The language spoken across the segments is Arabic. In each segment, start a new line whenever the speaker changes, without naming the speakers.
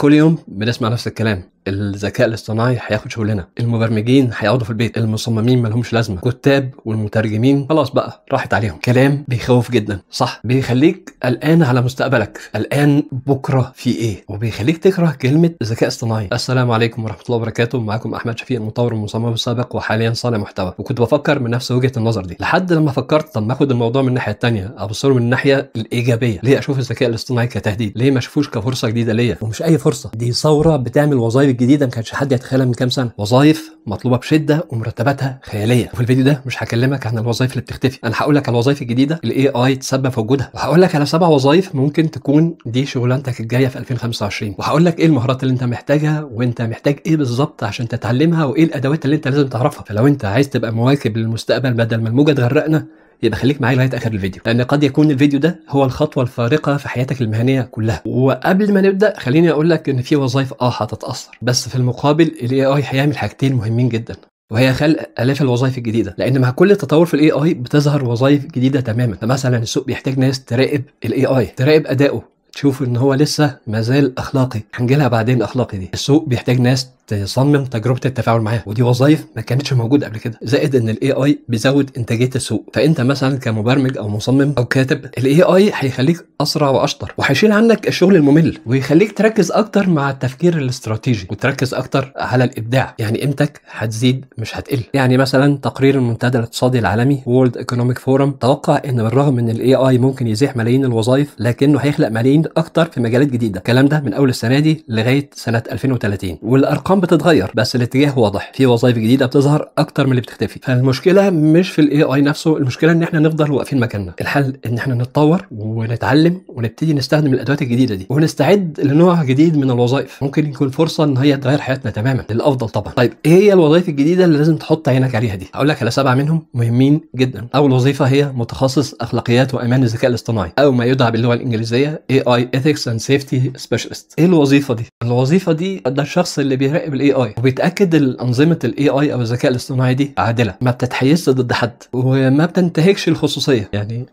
كل يوم بنسمع نفس الكلام الذكاء الاصطناعي هياخد شغلنا المبرمجين هيقعدوا في البيت المصممين مالهمش لازمه كتاب والمترجمين خلاص بقى راحت عليهم كلام بيخوف جدا صح بيخليك قلقان على مستقبلك قلقان بكره في ايه وبيخليك تكره كلمه ذكاء اصطناعي السلام عليكم ورحمه الله وبركاته معاكم احمد شفيق المطور والمصمم السابق وحاليا صانع محتوى وكنت بفكر من نفس وجهه النظر دي لحد لما فكرت طب ما اخد الموضوع من الناحيه الثانيه ابص من الناحيه الايجابيه ليه اشوف الذكاء الاصطناعي كتهديد ليه ما اشوفوش كفرصه جديده ليا ومش اي فرصه دي ثوره بتعمل وظائف الجديده ما كانش حد يتخيلها من كام سنه وظائف مطلوبه بشده ومرتباتها خياليه وفي الفيديو ده مش هكلمك عن الوظائف اللي بتختفي انا هقول لك على الوظائف الجديده الاي اي تسبب في وجودها وهقول لك على سبع وظائف ممكن تكون دي شغلانتك الجايه في 2025 وهقول لك ايه المهارات اللي انت محتاجها وانت محتاج ايه بالظبط عشان تتعلمها وايه الادوات اللي انت لازم تعرفها فلو انت عايز تبقى مواكب للمستقبل بدل ما الموجه تغرقنا يبقى خليك معايا لغايه اخر الفيديو لان قد يكون الفيديو ده هو الخطوه الفارقه في حياتك المهنيه كلها وقبل ما نبدا خليني اقول لك ان في وظائف اه هتتاثر بس في المقابل الاي اي هيعمل حاجتين مهمين جدا وهي خلق الاف الوظائف الجديده لان مع كل تطور في الاي اي بتظهر وظائف جديده تماما فمثلا السوق بيحتاج ناس تراقب الاي اي تراقب ادائه تشوف ان هو لسه مازال اخلاقي هنجيلها بعدين اخلاقي دي السوق بيحتاج ناس تصمم تجربه التفاعل معاها ودي وظائف ما كانتش موجوده قبل كده زائد ان الاي اي بيزود انتاجيه السوق فانت مثلا كمبرمج او مصمم او كاتب الاي اي هيخليك اسرع واشطر وهيشيل عنك الشغل الممل ويخليك تركز اكتر مع التفكير الاستراتيجي وتركز اكتر على الابداع يعني قيمتك هتزيد مش هتقل يعني مثلا تقرير المنتدى الاقتصادي العالمي وورلد ايكونوميك فورم توقع ان بالرغم ان الاي اي ممكن يزيح ملايين الوظائف لكنه هيخلق ملايين اكتر في مجالات جديده الكلام ده من اول السنه دي لغايه سنه 2030 والارقام الارقام بتتغير بس الاتجاه واضح في وظائف جديده بتظهر اكتر من اللي بتختفي فالمشكله مش في الاي اي نفسه المشكله ان احنا نفضل واقفين مكاننا الحل ان احنا نتطور ونتعلم ونبتدي نستخدم الادوات الجديده دي ونستعد لنوع جديد من الوظائف ممكن يكون فرصه ان هي تغير حياتنا تماما للافضل طبعا طيب ايه هي الوظائف الجديده اللي لازم تحط عينك عليها دي هقول لك على سبعه منهم مهمين جدا اول وظيفه هي متخصص اخلاقيات وامان الذكاء الاصطناعي او ما يدعى باللغه الانجليزيه اي اي ethics and safety ايه الوظيفه دي الوظيفه دي ده الشخص اللي بيراقب مراقب الاي اي وبيتاكد انظمه الاي اي او الذكاء الاصطناعي دي عادله ما بتتحيزش ضد حد وما بتنتهكش الخصوصيه يعني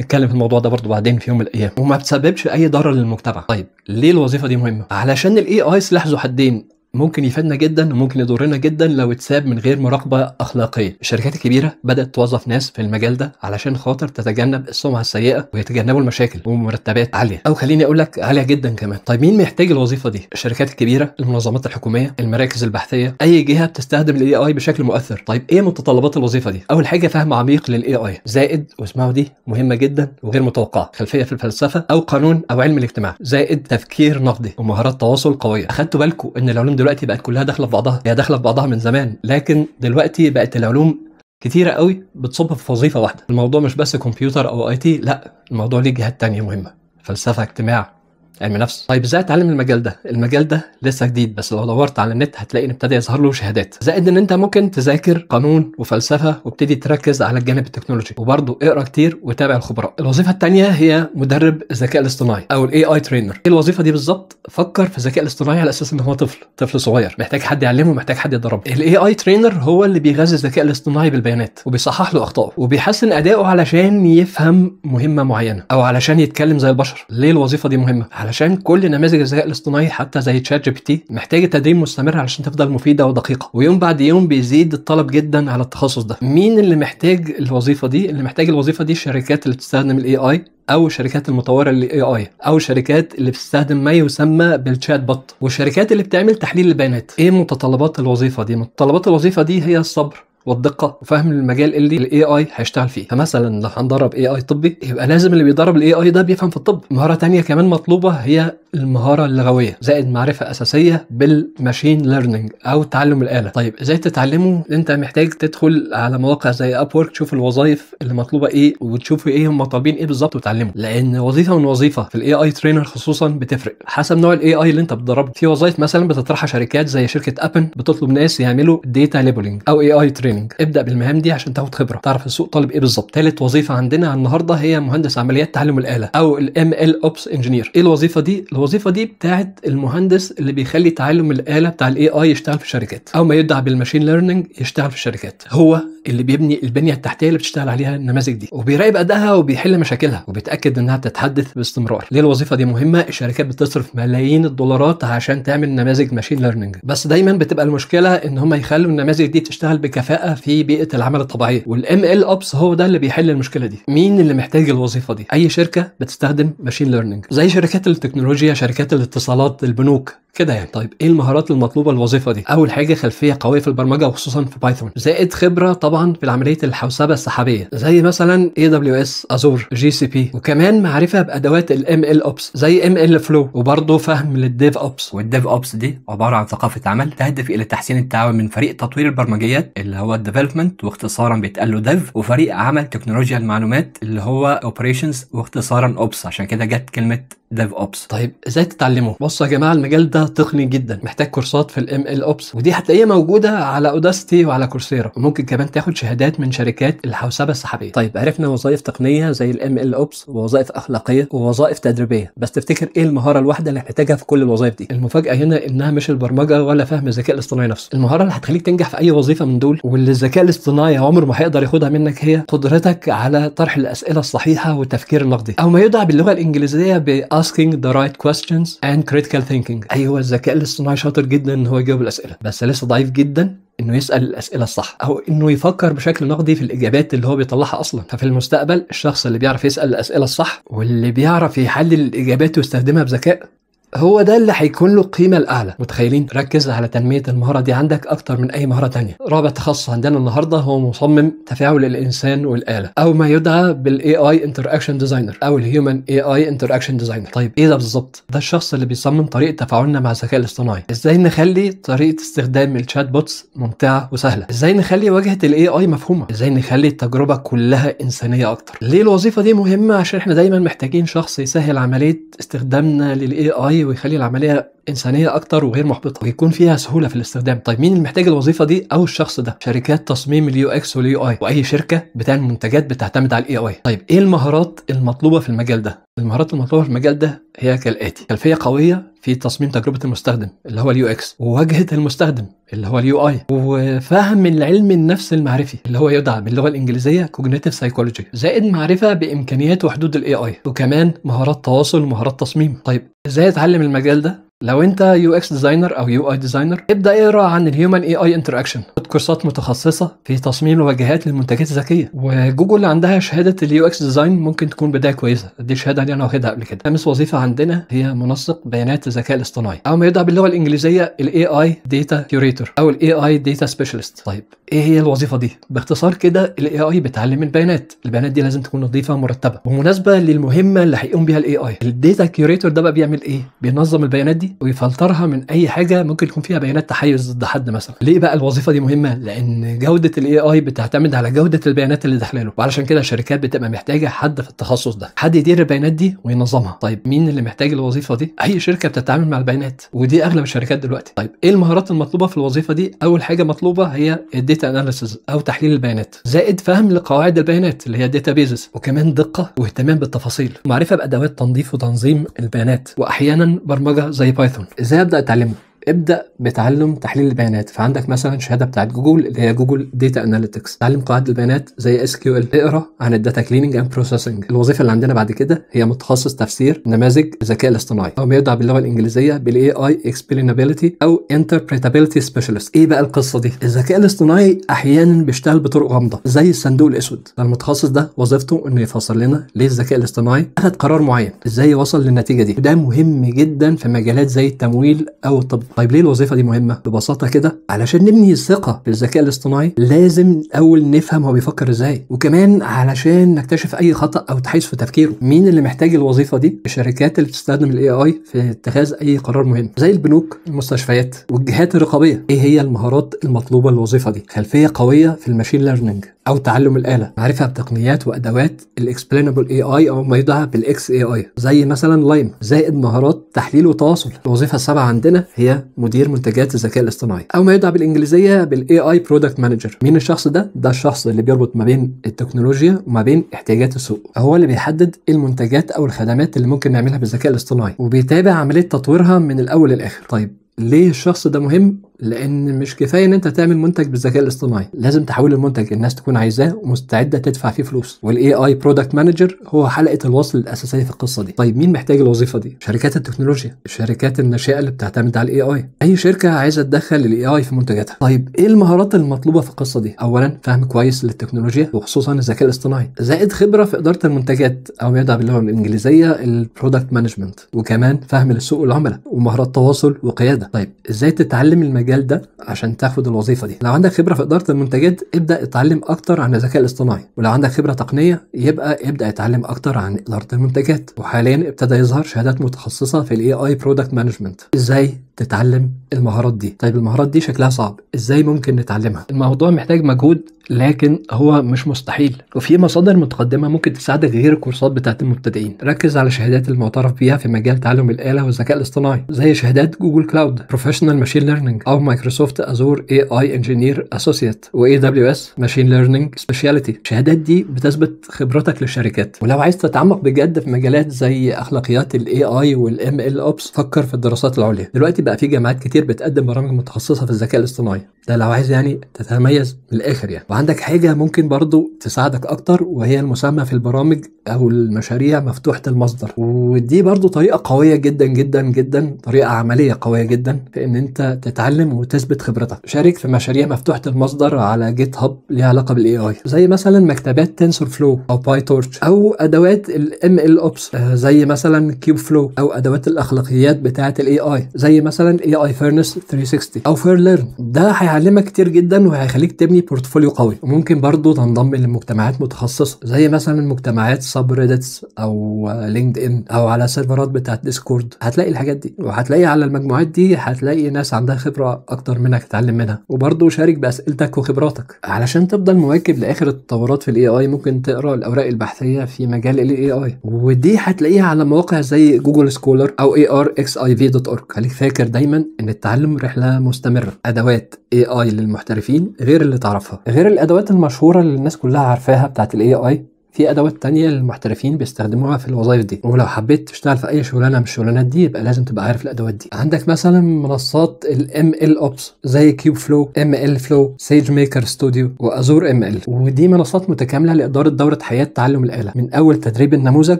نتكلم في الموضوع ده برضه بعدين في يوم من الايام وما بتسببش اي ضرر للمجتمع طيب ليه الوظيفه دي مهمه علشان الاي اي سلاح ذو حدين ممكن يفيدنا جدا وممكن يضرنا جدا لو اتساب من غير مراقبه اخلاقيه الشركات الكبيره بدات توظف ناس في المجال ده علشان خاطر تتجنب السمعه السيئه ويتجنبوا المشاكل ومرتبات عاليه او خليني اقول لك عاليه جدا كمان طيب مين محتاج الوظيفه دي الشركات الكبيره المنظمات الحكوميه المراكز البحثيه اي جهه بتستخدم الاي اي بشكل مؤثر طيب ايه متطلبات الوظيفه دي اول حاجه فهم عميق للاي اي زائد واسمعوا دي مهمه جدا وغير متوقعه خلفيه في الفلسفه او قانون او علم الاجتماع زائد تفكير نقدي ومهارات تواصل قويه اخدتوا بالكم ان العلوم دي دلوقتي بقت كلها داخله في بعضها هي داخله في بعضها من زمان لكن دلوقتي بقت العلوم كتيره قوي بتصب في وظيفه واحده الموضوع مش بس كمبيوتر او اي تي لا الموضوع ليه جهات تانية مهمه فلسفه اجتماع علم نفس طيب ازاي اتعلم المجال ده المجال ده لسه جديد بس لو دورت على النت هتلاقي ان ابتدى يظهر له شهادات زائد ان انت ممكن تذاكر قانون وفلسفه وابتدي تركز على الجانب التكنولوجي وبرضه اقرا كتير وتابع الخبراء الوظيفه الثانيه هي مدرب الذكاء الاصطناعي او الاي اي ترينر ايه الوظيفه دي بالظبط فكر في الذكاء الاصطناعي على اساس ان هو طفل طفل صغير محتاج حد يعلمه محتاج حد يدربه الاي اي ترينر هو اللي بيغذي الذكاء الاصطناعي بالبيانات وبيصحح له اخطائه وبيحسن اداؤه علشان يفهم مهمه معينه او علشان يتكلم زي البشر ليه الوظيفه دي مهمه علشان كل نماذج الذكاء الاصطناعي حتى زي تشات جي بي تي محتاجه تدريب مستمر علشان تفضل مفيده ودقيقه ويوم بعد يوم بيزيد الطلب جدا على التخصص ده مين اللي محتاج الوظيفه دي اللي محتاج الوظيفه دي الشركات اللي بتستخدم الاي اي او الشركات المطوره للاي اي او الشركات اللي بتستخدم ما يسمى بالشات بوت والشركات اللي بتعمل تحليل البيانات ايه متطلبات الوظيفه دي متطلبات الوظيفه دي هي الصبر والدقه وفهم المجال اللي الاي اي هيشتغل فيه فمثلا لو هندرب اي اي طبي يبقى لازم اللي بيدرب الاي اي ده بيفهم في الطب مهاره تانية كمان مطلوبه هي المهاره اللغويه زائد معرفه اساسيه بالماشين ليرنينج او تعلم الاله طيب ازاي تتعلمه انت محتاج تدخل على مواقع زي اب تشوف الوظائف اللي مطلوبه ايه وتشوف ايه هم طالبين ايه بالظبط وتعلمه لان وظيفه من وظيفه في الاي اي ترينر خصوصا بتفرق حسب نوع الاي اي اللي انت بتدربه في وظائف مثلا بتطرحها شركات زي شركه ابن بتطلب ناس يعملوا ديتا ليبلنج او اي اي تريننج ابدا بالمهام دي عشان تاخد خبره تعرف السوق طالب ايه بالظبط ثالث وظيفه عندنا النهارده هي مهندس عمليات تعلم الاله او الام ML Ops Engineer ايه الوظيفه دي الوظيفه دي بتاعت المهندس اللي بيخلي تعلم الاله بتاع الاي اي يشتغل في الشركات او ما يدعى بالماشين ليرنينج يشتغل في الشركات هو اللي بيبني البنيه التحتيه اللي بتشتغل عليها النماذج دي وبيراقب ادائها وبيحل مشاكلها وبيتاكد انها بتتحدث باستمرار ليه الوظيفه دي مهمه الشركات بتصرف ملايين الدولارات عشان تعمل نماذج ماشين ليرنينج بس دايما بتبقى المشكله ان هم يخلوا النماذج دي تشتغل بكفاءه في بيئه العمل الطبيعيه والام ال ابس هو ده اللي بيحل المشكله دي مين اللي محتاج الوظيفه دي اي شركه بتستخدم ماشين ليرنينج زي شركات التكنولوجيا شركات الاتصالات البنوك كده يعني طيب ايه المهارات المطلوبه الوظيفه دي اول حاجه خلفيه قويه في البرمجه وخصوصا في بايثون زائد خبره طبعا في عمليه الحوسبه السحابيه زي مثلا اي دبليو اس ازور جي سي بي وكمان معرفه بادوات الام ال اوبس زي ام ال فلو وبرضه فهم للديف اوبس والديف اوبس دي عباره عن ثقافه عمل تهدف الى تحسين التعاون من فريق تطوير البرمجيات اللي هو الديفلوبمنت واختصارا بيتقال له ديف وفريق عمل تكنولوجيا المعلومات اللي هو اوبريشنز واختصارا اوبس عشان كده جت كلمه ديف اوبس طيب ازاي تتعلموا بصوا يا جماعه المجال ده تقني جدا محتاج كورسات في الام ال اوبس ودي هتلاقيها موجوده على اوداستي وعلى كورسيرا وممكن كمان تاخد شهادات من شركات الحوسبه السحابيه طيب عرفنا وظائف تقنيه زي الام ال اوبس ووظائف اخلاقيه ووظائف تدريبيه بس تفتكر ايه المهاره الواحده اللي هتحتاجها في كل الوظائف دي المفاجاه هنا انها مش البرمجه ولا فهم الذكاء الاصطناعي نفسه المهاره اللي هتخليك تنجح في اي وظيفه من دول واللي الذكاء الاصطناعي عمره ما هيقدر ياخدها منك هي قدرتك على طرح الاسئله الصحيحه والتفكير النقدي او ما يدعى باللغه الانجليزيه ب asking the right questions and critical thinking ايوه هو الذكاء الاصطناعي شاطر جدا ان هو يجاوب الاسئله بس لسه ضعيف جدا انه يسال الاسئله الصح او انه يفكر بشكل نقدي في الاجابات اللي هو بيطلعها اصلا ففي المستقبل الشخص اللي بيعرف يسال الاسئله الصح واللي بيعرف يحلل الاجابات ويستخدمها بذكاء هو ده اللي هيكون له القيمه الاعلى متخيلين ركز على تنميه المهاره دي عندك اكتر من اي مهاره تانية رابع تخصص عندنا النهارده هو مصمم تفاعل الانسان والاله او ما يدعى بالاي اي Interaction ديزاينر او الهيومن اي اي Interaction ديزاينر طيب ايه ده بالظبط ده الشخص اللي بيصمم طريقه تفاعلنا مع الذكاء الاصطناعي ازاي نخلي طريقه استخدام الشات بوتس ممتعه وسهله ازاي نخلي واجهه الاي اي مفهومه ازاي نخلي التجربه كلها انسانيه اكتر ليه الوظيفه دي مهمه عشان احنا دايما محتاجين شخص يسهل عمليه استخدامنا للاي اي ويخلي العمليه انسانيه اكتر وغير محبطه ويكون فيها سهوله في الاستخدام طيب مين اللي محتاج الوظيفه دي او الشخص ده شركات تصميم اليو اكس واليو اي واي شركه بتعمل منتجات بتعتمد على الاي اي طيب ايه المهارات المطلوبه في المجال ده المهارات المطلوبه في المجال ده هي كالاتي خلفيه قويه في تصميم تجربه المستخدم اللي هو اليو اكس وواجهه المستخدم اللي هو اليو اي وفهم من العلم النفس المعرفي اللي هو يدعى باللغه الانجليزيه كوجنيتيف سايكولوجي زائد معرفه بامكانيات وحدود الاي اي وكمان مهارات تواصل ومهارات تصميم طيب ازاي اتعلم المجال ده لو انت يو اكس ديزاينر او يو اي ديزاينر ابدا اقرا عن الهيومن اي اي انتراكشن خد كورسات متخصصه في تصميم الواجهات للمنتجات الذكيه وجوجل عندها شهاده اليو اكس ديزاين ممكن تكون بدايه كويسه دي الشهاده اللي انا واخدها قبل كده خامس وظيفه عندنا هي منسق بيانات الذكاء الاصطناعي او ما يدعى باللغه الانجليزيه الاي اي داتا كيوريتور او الاي اي داتا سبيشالست طيب ايه هي الوظيفه دي باختصار كده الاي اي بتعلم البيانات البيانات دي لازم تكون نظيفه ومرتبه ومناسبه للمهمه اللي هيقوم بيها الاي اي الداتا كيوريتور ده بقى بيعمل ايه بينظم البيانات دي عادي ويفلترها من اي حاجه ممكن يكون فيها بيانات تحيز ضد حد مثلا ليه بقى الوظيفه دي مهمه لان جوده الاي اي بتعتمد على جوده البيانات اللي داخله له وعلشان كده الشركات بتبقى محتاجه حد في التخصص ده حد يدير البيانات دي وينظمها طيب مين اللي محتاج الوظيفه دي اي شركه بتتعامل مع البيانات ودي اغلب الشركات دلوقتي طيب ايه المهارات المطلوبه في الوظيفه دي اول حاجه مطلوبه هي الداتا اناليسز او تحليل البيانات زائد فهم لقواعد البيانات اللي هي الداتا بيزز وكمان دقه واهتمام بالتفاصيل معرفه بادوات تنظيف وتنظيم البيانات واحيانا برمجه زي بايثون ازاي ابدا اتعلمه ابدا بتعلم تحليل البيانات فعندك مثلا شهاده بتاعت جوجل اللي هي جوجل داتا اناليتكس تعلم قواعد البيانات زي اس كيو ال اقرا عن الداتا كليننج اند بروسيسنج الوظيفه اللي عندنا بعد كده هي متخصص تفسير نماذج الذكاء الاصطناعي او بيدعى باللغه الانجليزيه بالاي اي اكسبلينابيلتي او انتربريتابيلتي سبيشالست ايه بقى القصه دي الذكاء الاصطناعي احيانا بيشتغل بطرق غامضه زي الصندوق الاسود فالمتخصص ده وظيفته انه يفسر لنا ليه الذكاء الاصطناعي اخذ قرار معين ازاي وصل للنتيجه دي وده مهم جدا في مجالات زي التمويل او الطب طيب ليه الوظيفه دي مهمه ببساطه كده علشان نبني الثقه بالذكاء الاصطناعي لازم الاول نفهم هو بيفكر ازاي وكمان علشان نكتشف اي خطا او تحيز في تفكيره مين اللي محتاج الوظيفه دي الشركات اللي بتستخدم الاي اي في اتخاذ اي قرار مهم زي البنوك المستشفيات والجهات الرقابيه ايه هي المهارات المطلوبه للوظيفه دي خلفيه قويه في الماشين ليرنينج او تعلم الاله معرفه بتقنيات وادوات الاكسبلينبل اي اي او ما يدعى بالاكس اي اي زي مثلا لايم زائد مهارات تحليل وتواصل الوظيفه السابعه عندنا هي مدير منتجات الذكاء الاصطناعي او ما يدعى بالانجليزيه بالاي اي برودكت مانجر مين الشخص ده ده الشخص اللي بيربط ما بين التكنولوجيا وما بين احتياجات السوق هو اللي بيحدد المنتجات او الخدمات اللي ممكن نعملها بالذكاء الاصطناعي وبيتابع عمليه تطويرها من الاول للاخر طيب ليه الشخص ده مهم لان مش كفايه ان انت تعمل منتج بالذكاء الاصطناعي لازم تحول المنتج الناس تكون عايزاه ومستعده تدفع فيه فلوس والاي اي برودكت مانجر هو حلقه الوصل الاساسيه في القصه دي طيب مين محتاج الوظيفه دي شركات التكنولوجيا الشركات الناشئه اللي بتعتمد على الاي اي اي شركه عايزه تدخل الاي اي في منتجاتها طيب ايه المهارات المطلوبه في القصه دي اولا فهم كويس للتكنولوجيا وخصوصا الذكاء الاصطناعي زائد خبره في اداره المنتجات او ما يدعى باللغه الانجليزيه البرودكت مانجمنت وكمان فهم لسوق العملاء ومهارات تواصل وقياده طيب ازاي تتعلم المجال المجال ده عشان تاخد الوظيفه دي لو عندك خبره في اداره المنتجات ابدا اتعلم اكتر عن الذكاء الاصطناعي ولو عندك خبره تقنيه يبقى ابدا اتعلم اكتر عن اداره المنتجات وحاليا ابتدى يظهر شهادات متخصصه في الاي اي برودكت مانجمنت ازاي تتعلم المهارات دي طيب المهارات دي شكلها صعب ازاي ممكن نتعلمها الموضوع محتاج مجهود لكن هو مش مستحيل وفي مصادر متقدمه ممكن تساعدك غير الكورسات بتاعت المبتدئين ركز على الشهادات المعترف بيها في مجال تعلم الاله والذكاء الاصطناعي زي شهادات جوجل كلاود بروفيشنال ماشين ليرنينج او مايكروسوفت ازور اي اي انجينير اسوسييت واي دبليو اس ماشين ليرنينج سبيشاليتي الشهادات دي بتثبت خبرتك للشركات ولو عايز تتعمق بجد في مجالات زي اخلاقيات الاي اي والام ال اوبس فكر في الدراسات العليا دلوقتي بقى في جامعات كتير بتقدم برامج متخصصه في الذكاء الاصطناعي ده لو عايز يعني تتميز من الاخر يعني وعندك حاجه ممكن برضو تساعدك اكتر وهي المسمى في البرامج او المشاريع مفتوحه المصدر ودي برضو طريقه قويه جدا جدا جدا طريقه عمليه قويه جدا في ان انت تتعلم وتثبت خبرتك شارك في مشاريع مفتوحه المصدر على جيت هاب ليها علاقه بالاي اي زي مثلا مكتبات تنسور فلو او باي تورش او ادوات الام ال اوبس آه، زي مثلا كيوب فلو او ادوات الاخلاقيات بتاعه الاي اي زي مثلا اي اي فيرنس 360 او فير ليرن ده هيعلمك كتير جدا وهيخليك تبني بورتفوليو قوي وممكن برضو تنضم لمجتمعات متخصصة زي مثلا مجتمعات سب ريدتس او لينكد ان او على سيرفرات بتاعت ديسكورد هتلاقي الحاجات دي وهتلاقي على المجموعات دي هتلاقي ناس عندها خبرة اكتر منك تتعلم منها وبرضو شارك باسئلتك وخبراتك علشان تفضل مواكب لاخر التطورات في الاي اي ممكن تقرا الاوراق البحثية في مجال الاي اي ودي هتلاقيها على مواقع زي جوجل سكولر او اي ار اكس اي في دوت اورج خليك فاكر دايما ان التعلم رحلة مستمرة ادوات اي اي للمحترفين غير اللي تعرفها غير الادوات المشهوره اللي الناس كلها عارفاها بتاعت الاي اي في ادوات تانية المحترفين بيستخدموها في الوظائف دي ولو حبيت تشتغل في اي شغلانه من الشغلانات دي يبقى لازم تبقى عارف الادوات دي عندك مثلا منصات الام ال اوبس زي كيوب فلو ام ال فلو سيج ميكر ستوديو وازور ام ال ودي منصات متكامله لاداره دوره حياه تعلم الاله من اول تدريب النموذج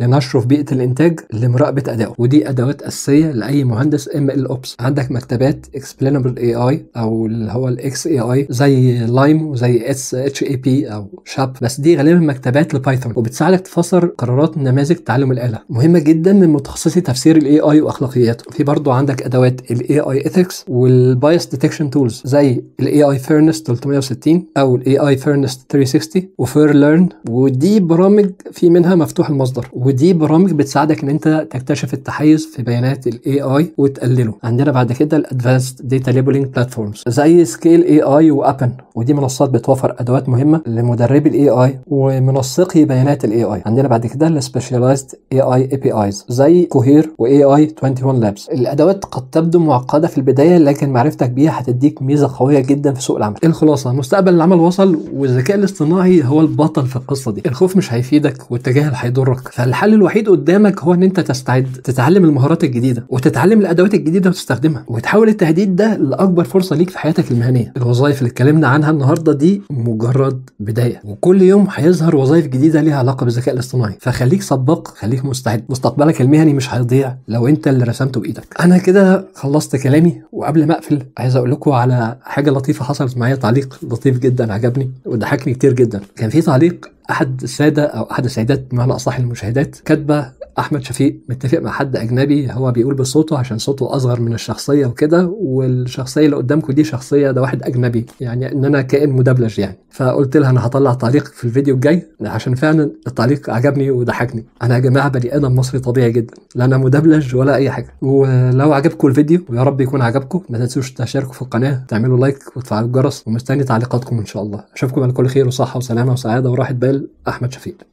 لنشره في بيئه الانتاج لمراقبه ادائه ودي ادوات اساسيه لاي مهندس ام ال اوبس عندك مكتبات اكسبلينبل اي اي او اللي هو الاكس اي اي زي لايم وزي اس اتش اي بي او شاب بس دي غالبا مكتبات بايثون وبتساعدك تفسر قرارات نماذج تعلم الاله مهمه جدا من متخصصي تفسير الاي اي واخلاقياته في برضه عندك ادوات الاي اي ايثكس والبايس ديتكشن تولز زي الاي اي فيرنس 360 او الاي اي فيرنس 360 وفير ليرن ودي برامج في منها مفتوح المصدر ودي برامج بتساعدك ان انت تكتشف التحيز في بيانات الاي اي وتقلله عندنا بعد كده الادفانسد داتا ليبلنج بلاتفورمز زي سكيل اي اي وابن ودي منصات بتوفر ادوات مهمه لمدربي الاي اي ومنسقي بيانات الاي اي عندنا بعد كده السبيشاليزد اي اي اي بي ايز زي كوهير واي اي 21 لابس الادوات قد تبدو معقده في البدايه لكن معرفتك بيها هتديك ميزه قويه جدا في سوق العمل الخلاصه مستقبل العمل وصل والذكاء الاصطناعي هو البطل في القصه دي الخوف مش هيفيدك والتجاهل هيضرك فالحل الوحيد قدامك هو ان انت تستعد تتعلم المهارات الجديده وتتعلم الادوات الجديده وتستخدمها وتحول التهديد ده لاكبر فرصه ليك في حياتك المهنيه الوظائف اللي اتكلمنا عنها هنعملها النهارده دي مجرد بدايه وكل يوم هيظهر وظائف جديده ليها علاقه بالذكاء الاصطناعي فخليك سباق خليك مستعد مستقبلك المهني مش هيضيع لو انت اللي رسمته بايدك انا كده خلصت كلامي وقبل ما اقفل عايز اقول لكم على حاجه لطيفه حصلت معايا تعليق لطيف جدا عجبني وضحكني كتير جدا كان في تعليق احد الساده او احد السيدات بمعنى اصح المشاهدات كاتبه احمد شفيق متفق مع حد اجنبي هو بيقول بصوته عشان صوته اصغر من الشخصيه وكده والشخصيه اللي قدامكم دي شخصيه ده واحد اجنبي يعني ان انا كائن مدبلج يعني فقلت لها انا هطلع تعليق في الفيديو الجاي عشان فعلا التعليق عجبني وضحكني انا يا جماعه بني ادم مصري طبيعي جدا لا انا مدبلج ولا اي حاجه ولو عجبكم الفيديو ويا رب يكون عجبكم ما تنسوش تشاركوا في القناه تعملوا لايك وتفعلوا الجرس ومستني تعليقاتكم ان شاء الله اشوفكم على كل خير وصحه وسلامه وسعاده وراحه بال أحمد شفيق